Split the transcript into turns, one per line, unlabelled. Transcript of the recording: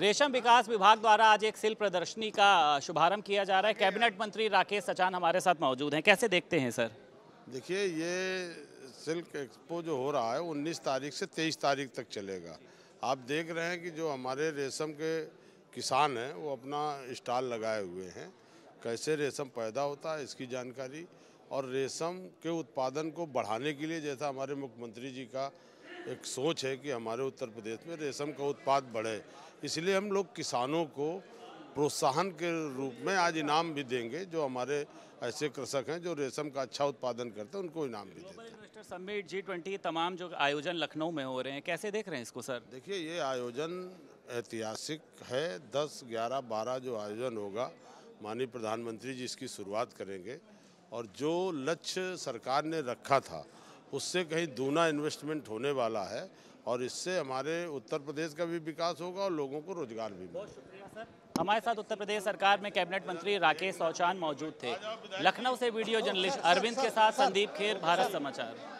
रेशम विकास विभाग द्वारा आज एक सिल प्रदर्शनी का शुभारंभ किया जा रहा है कैबिनेट मंत्री राकेश सचान हमारे साथ मौजूद हैं कैसे देखते हैं सर
देखिए ये सिल्क एक्सपो जो हो रहा है 19 तारीख से 23 तारीख तक चलेगा आप देख रहे हैं कि जो हमारे रेशम के किसान हैं वो अपना स्टॉल लगाए हुए हैं कैसे रेशम पैदा होता है इसकी जानकारी और रेशम के उत्पादन को बढ़ाने के लिए जैसा हमारे मुख्यमंत्री जी का एक सोच है कि हमारे उत्तर प्रदेश में रेशम का उत्पाद बढ़े इसलिए हम लोग किसानों को प्रोत्साहन के रूप में आज इनाम भी देंगे जो हमारे ऐसे कृषक हैं जो रेशम का अच्छा उत्पादन करते हैं उनको इनाम भी देते
हैं समिट जी ट्वेंटी तमाम जो आयोजन लखनऊ में हो रहे हैं कैसे देख रहे हैं इसको सर
देखिए ये आयोजन ऐतिहासिक है दस ग्यारह बारह जो आयोजन होगा माननीय प्रधानमंत्री जी इसकी शुरुआत करेंगे और जो लक्ष्य सरकार ने रखा था उससे कहीं दूना इन्वेस्टमेंट होने वाला है और इससे हमारे उत्तर प्रदेश का भी विकास होगा और लोगों को रोजगार भी मिलेगा सर
हमारे साथ उत्तर प्रदेश सरकार में कैबिनेट मंत्री राकेश सौचान मौजूद थे लखनऊ से वीडियो जर्नलिस्ट अरविंद के साथ संदीप खेर भारत समाचार